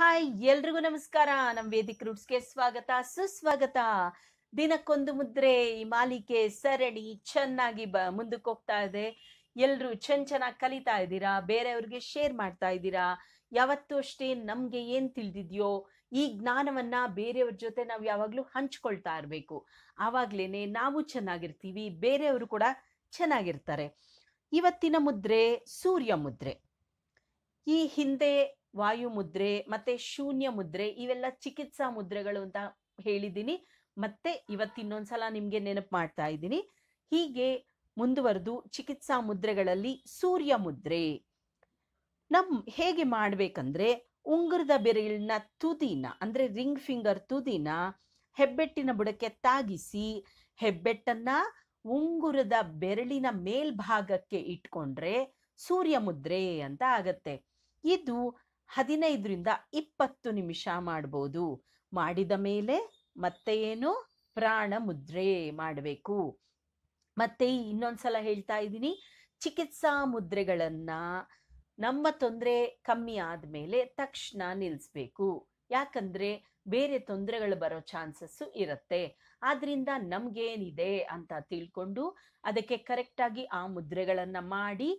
hi ಎಲ್ರಿಗೂ ನಮಸ್ಕಾರ ನಮ್ ವೇದಿಕ್ ರೂಟ್ಸ್ಗೆ ಸ್ವಾಗತ ಸುಸ್ವಾಗತ ದಿನಕ್ಕೊಂದು ಮುದ್ರೆ ಈ ಮಾಲಿಕೆ ಸರಣಿ ಚೆನ್ನಾಗಿ ಬ ಮುಂದಕ್ಕೆ ಹೋಗ್ತಾ ಇದೆ ಎಲ್ಲರೂ ಚೆನ್ನ ಚೆನ್ನಾಗಿ ಕಲಿತಾ ಇದ್ದೀರಾ ಬೇರೆಯವ್ರಿಗೆ ಶೇರ್ ಮಾಡ್ತಾ ಇದ್ದೀರಾ ಯಾವತ್ತೂ ಅಷ್ಟೇ ನಮ್ಗೆ ಏನ್ ತಿಳಿದಿದೆಯೋ ಈ ಜ್ಞಾನವನ್ನ ಬೇರೆಯವ್ರ ಜೊತೆ ನಾವು ಯಾವಾಗ್ಲೂ ಹಂಚ್ಕೊಳ್ತಾ ಇರಬೇಕು ಆವಾಗ್ಲೇನೆ ನಾವು ಚೆನ್ನಾಗಿರ್ತೀವಿ ಬೇರೆಯವರು ಕೂಡ ಚೆನ್ನಾಗಿರ್ತಾರೆ ಇವತ್ತಿನ ಮುದ್ರೆ ಸೂರ್ಯ ಮುದ್ರೆ ಈ ಹಿಂದೆ ವಾಯು ಮುದ್ರೆ ಮತ್ತೆ ಶೂನ್ಯ ಮುದ್ರೆ ಇವೆಲ್ಲ ಚಿಕಿತ್ಸಾ ಮುದ್ರೆಗಳು ಅಂತ ಹೇಳಿದ್ದೀನಿ ಮತ್ತೆ ಇವತ್ತಿನ್ನೊಂದ್ಸಲ ನಿಮಗೆ ನೆನಪು ಮಾಡ್ತಾ ಇದ್ದೀನಿ ಹೀಗೆ ಮುಂದುವರೆದು ಚಿಕಿತ್ಸಾ ಮುದ್ರೆಗಳಲ್ಲಿ ಸೂರ್ಯ ಮುದ್ರೆ ನಮ್ ಹೇಗೆ ಮಾಡ್ಬೇಕಂದ್ರೆ ಉಂಗುರದ ಬೆರಳಿನ ತುದಿನ ಅಂದ್ರೆ ರಿಂಗ್ ಫಿಂಗರ್ ತುದಿನ ಹೆಬ್ಬೆಟ್ಟಿನ ಬುಡಕ್ಕೆ ತಾಗಿಸಿ ಹೆಬ್ಬೆಟ್ಟನ್ನ ಉಂಗುರದ ಬೆರಳಿನ ಮೇಲ್ಭಾಗಕ್ಕೆ ಇಟ್ಕೊಂಡ್ರೆ ಸೂರ್ಯ ಮುದ್ರೆ ಅಂತ ಆಗತ್ತೆ ಇದು ಹದಿನೈದರಿಂದ ಇಪ್ಪತ್ತು ನಿಮಿಷ ಮಾಡ್ಬೋದು ಮಾಡಿದ ಮೇಲೆ ಮತ್ತೆ ಏನು ಪ್ರಾಣ ಮುದ್ರೆ ಮಾಡಬೇಕು ಮತ್ತೆ ಇನ್ನೊಂದ್ಸಲ ಹೇಳ್ತಾ ಇದ್ದೀನಿ ಚಿಕಿತ್ಸಾ ಮುದ್ರೆಗಳನ್ನು ನಮ್ಮ ತೊಂದರೆ ಕಮ್ಮಿ ಆದಮೇಲೆ ತಕ್ಷಣ ನಿಲ್ಲಿಸ್ಬೇಕು ಯಾಕಂದರೆ ಬೇರೆ ತೊಂದರೆಗಳು ಬರೋ ಚಾನ್ಸಸ್ಸು ಇರುತ್ತೆ ಆದ್ದರಿಂದ ನಮಗೇನಿದೆ ಅಂತ ತಿಳ್ಕೊಂಡು ಅದಕ್ಕೆ ಕರೆಕ್ಟಾಗಿ ಆ ಮುದ್ರೆಗಳನ್ನು ಮಾಡಿ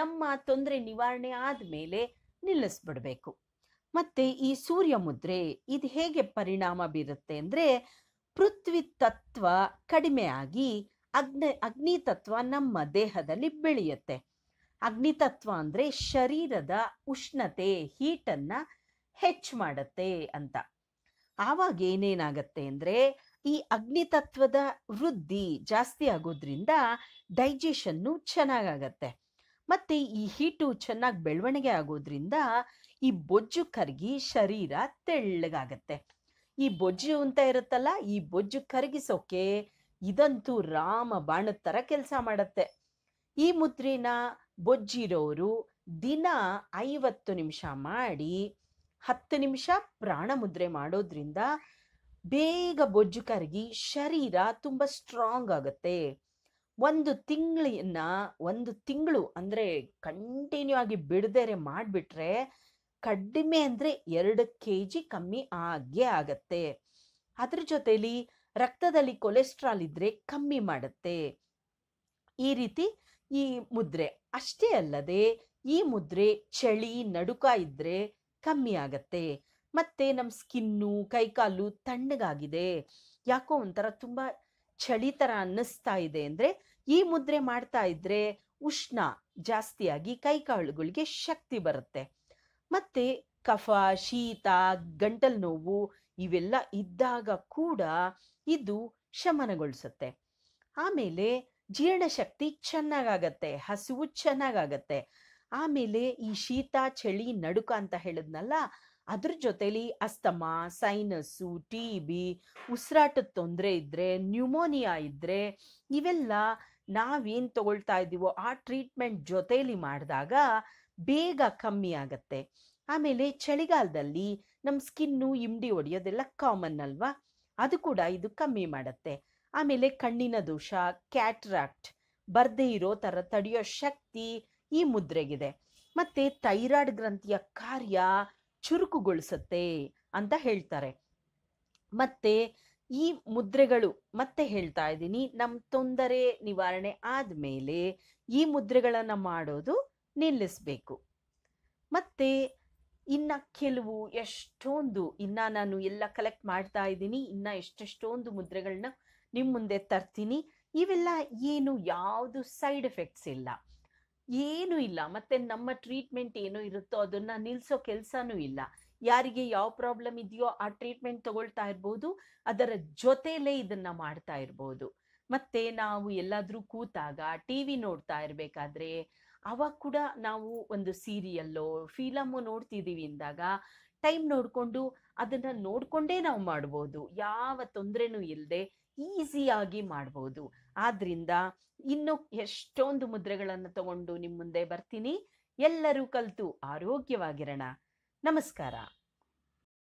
ನಮ್ಮ ತೊಂದರೆ ನಿವಾರಣೆ ಆದಮೇಲೆ ನಿಲ್ಲಿಸ್ಬಿಡ್ಬೇಕು ಮತ್ತೆ ಈ ಸೂರ್ಯ ಮುದ್ರೆ ಇದು ಹೇಗೆ ಪರಿಣಾಮ ಬೀರುತ್ತೆ ಅಂದರೆ ಪೃಥ್ವಿ ತತ್ವ ಕಡಿಮೆ ಆಗಿ ಅಗ್ನಿ ಅಗ್ನಿ ತತ್ವ ನಮ್ಮ ದೇಹದಲ್ಲಿ ಬೆಳೆಯುತ್ತೆ ಅಗ್ನಿ ತತ್ವ ಅಂದರೆ ಶರೀರದ ಉಷ್ಣತೆ ಹೀಟನ್ನು ಹೆಚ್ಚು ಮಾಡುತ್ತೆ ಅಂತ ಆವಾಗ ಏನೇನಾಗತ್ತೆ ಅಂದರೆ ಈ ಅಗ್ನಿ ತತ್ವದ ವೃದ್ಧಿ ಜಾಸ್ತಿ ಆಗೋದ್ರಿಂದ ಡೈಜೆಷನ್ನು ಚೆನ್ನಾಗಾಗತ್ತೆ ಮತ್ತೆ ಈ ಹೀಟು ಚೆನ್ನಾಗಿ ಬೆಳವಣಿಗೆ ಆಗೋದ್ರಿಂದ ಈ ಬೊಜ್ಜು ಕರಗಿ ಶರೀರ ತೆಳ್ಳಗಾಗತ್ತೆ ಈ ಬೊಜ್ಜು ಅಂತ ಇರುತ್ತಲ್ಲ ಈ ಬೊಜ್ಜು ಕರಗಿಸೋಕೆ ಇದಂತೂ ರಾಮ ಬಾಣದ ಥರ ಕೆಲಸ ಮಾಡುತ್ತೆ ಈ ಮುದ್ರೆನ ಬೊಜ್ಜಿರೋರು ದಿನ ಐವತ್ತು ನಿಮಿಷ ಮಾಡಿ ಹತ್ತು ನಿಮಿಷ ಪ್ರಾಣ ಮುದ್ರೆ ಮಾಡೋದ್ರಿಂದ ಬೇಗ ಬೊಜ್ಜು ಕರಗಿ ಶರೀರ ತುಂಬ ಸ್ಟ್ರಾಂಗ್ ಆಗುತ್ತೆ ಒಂದು ತಿಂಗಳಿನ ಒಂದು ತಿಂಗಳು ಅಂದರೆ ಕಂಟಿನ್ಯೂ ಆಗಿ ಬಿಡದೇರೆ ಮಾಡಿಬಿಟ್ರೆ ಕಡಿಮೆ ಅಂದರೆ ಎರಡು ಕೆ ಜಿ ಕಮ್ಮಿ ಆಗೇ ಆಗತ್ತೆ ಅದ್ರ ಜೊತೇಲಿ ರಕ್ತದಲ್ಲಿ ಕೊಲೆಸ್ಟ್ರಾಲ್ ಇದ್ರೆ ಕಮ್ಮಿ ಮಾಡುತ್ತೆ ಈ ರೀತಿ ಈ ಮುದ್ರೆ ಅಷ್ಟೇ ಅಲ್ಲದೆ ಈ ಮುದ್ರೆ ಚಳಿ ನಡುಕ ಇದ್ದರೆ ಕಮ್ಮಿ ಆಗತ್ತೆ ಮತ್ತೆ ನಮ್ಮ ಸ್ಕಿನ್ನು ಕೈಕಾಲು ತಣ್ಣಗಾಗಿದೆ ಯಾಕೋ ಒಂಥರ ತುಂಬ ಚಳಿ ಥರ ಅನ್ನಿಸ್ತಾ ಇದೆ ಅಂದರೆ ಈ ಮುದ್ರೆ ಮಾಡ್ತಾ ಇದ್ರೆ ಉಷ್ಣ ಜಾಸ್ತಿಯಾಗಿ ಕೈಕಾಳುಗಳಿಗೆ ಶಕ್ತಿ ಬರುತ್ತೆ ಮತ್ತೆ ಕಫ ಶೀತ ಗಂಟಲ್ ನೋವು ಇವೆಲ್ಲ ಇದ್ದಾಗ ಕೂಡ ಇದು ಶಮನಗೊಳಿಸುತ್ತೆ ಆಮೇಲೆ ಜೀರ್ಣಶಕ್ತಿ ಚೆನ್ನಾಗಾಗತ್ತೆ ಹಸಿವು ಚೆನ್ನಾಗಾಗತ್ತೆ ಆಮೇಲೆ ಈ ಶೀತ ಚಳಿ ನಡುಕ ಅಂತ ಹೇಳಿದ್ನಲ್ಲ ಅದ್ರ ಜೊತೆಲಿ ಅಸ್ತಮಾ ಸೈನಸ್ಸು ಟಿ ಬಿ ಉಸಿರಾಟದ ತೊಂದರೆ ಇದ್ದರೆ ನ್ಯೂಮೋನಿಯಾ ಇದ್ದರೆ ಇವೆಲ್ಲ ನಾವೇನು ತಗೊಳ್ತಾ ಇದ್ದೀವೋ ಆ ಟ್ರೀಟ್ಮೆಂಟ್ ಜೊತೇಲಿ ಮಾಡಿದಾಗ ಬೇಗ ಕಮ್ಮಿ ಆಗತ್ತೆ ಆಮೇಲೆ ಚಳಿಗಾಲದಲ್ಲಿ ನಮ್ಮ ಸ್ಕಿನ್ನು ಇಮ್ಡಿ ಒಡೆಯೋದೆಲ್ಲ ಕಾಮನ್ ಅಲ್ವಾ ಅದು ಕೂಡ ಇದು ಕಮ್ಮಿ ಮಾಡುತ್ತೆ ಆಮೇಲೆ ಕಣ್ಣಿನ ದೋಷ ಕ್ಯಾಟ್ರಾಕ್ಟ್ ಬರ್ದೇ ಇರೋ ಥರ ತಡೆಯೋ ಶಕ್ತಿ ಈ ಮುದ್ರೆಗಿದೆ ಮತ್ತು ಥೈರಾಯ್ಡ್ ಗ್ರಂಥಿಯ ಕಾರ್ಯ ಚುರುಕುಗೊಳಿಸುತ್ತೆ ಅಂತ ಹೇಳ್ತಾರೆ ಮತ್ತೆ ಈ ಮುದ್ರೆಗಳು ಮತ್ತೆ ಹೇಳ್ತಾ ಇದ್ದೀನಿ ನಮ್ಮ ತೊಂದರೆ ನಿವಾರಣೆ ಆದಮೇಲೆ ಈ ಮುದ್ರೆಗಳನ್ನು ಮಾಡೋದು ನಿಲ್ಲಿಸಬೇಕು ಮತ್ತೆ ಇನ್ನ ಕೆಲವು ಎಷ್ಟೊಂದು ಇನ್ನ ನಾನು ಎಲ್ಲ ಕಲೆಕ್ಟ್ ಮಾಡ್ತಾ ಇದ್ದೀನಿ ಇನ್ನ ಎಷ್ಟೆಷ್ಟೊಂದು ಮುದ್ರೆಗಳನ್ನ ನಿಮ್ಮ ಮುಂದೆ ತರ್ತೀನಿ ಇವೆಲ್ಲ ಏನು ಯಾವುದು ಸೈಡ್ ಎಫೆಕ್ಟ್ಸ್ ಇಲ್ಲ ಏನೂ ಇಲ್ಲ ಮತ್ತೆ ನಮ್ಮ ಟ್ರೀಟ್ಮೆಂಟ್ ಏನು ಇರುತ್ತೋ ಅದನ್ನ ನಿಲ್ಸೋ ಕೆಲಸನೂ ಇಲ್ಲ ಯಾರಿಗೆ ಯಾವ ಪ್ರಾಬ್ಲಮ್ ಇದೆಯೋ ಆ ಟ್ರೀಟ್ಮೆಂಟ್ ತಗೊಳ್ತಾ ಇರ್ಬೋದು ಅದರ ಜೊತೆಲೇ ಇದನ್ನ ಮಾಡ್ತಾ ಇರ್ಬೋದು ಮತ್ತೆ ನಾವು ಎಲ್ಲಾದ್ರೂ ಕೂತಾಗ ಟಿ ವಿ ನೋಡ್ತಾ ಇರ್ಬೇಕಾದ್ರೆ ಅವಾಗ ಕೂಡ ನಾವು ಒಂದು ಸೀರಿಯಲ್ಲು ಫಿಲಮು ನೋಡ್ತಿದ್ದೀವಿ ಅಂದಾಗ ಟೈಮ್ ನೋಡಿಕೊಂಡು ಅದನ್ನ ನೋಡಿಕೊಂಡೇ ನಾವು ಮಾಡ್ಬೋದು ಯಾವ ತೊಂದರೆನೂ ಇಲ್ಲದೆ ಈಸಿಯಾಗಿ ಮಾಡ್ಬೋದು ಆದ್ರಿಂದ ಇನ್ನು ಎಷ್ಟೊಂದು ಮುದ್ರೆಗಳನ್ನು ತಗೊಂಡು ನಿಮ್ಮ ಮುಂದೆ ಬರ್ತೀನಿ ಎಲ್ಲರೂ ಕಲ್ತು ಆರೋಗ್ಯವಾಗಿರೋಣ ನಮಸ್ಕಾರ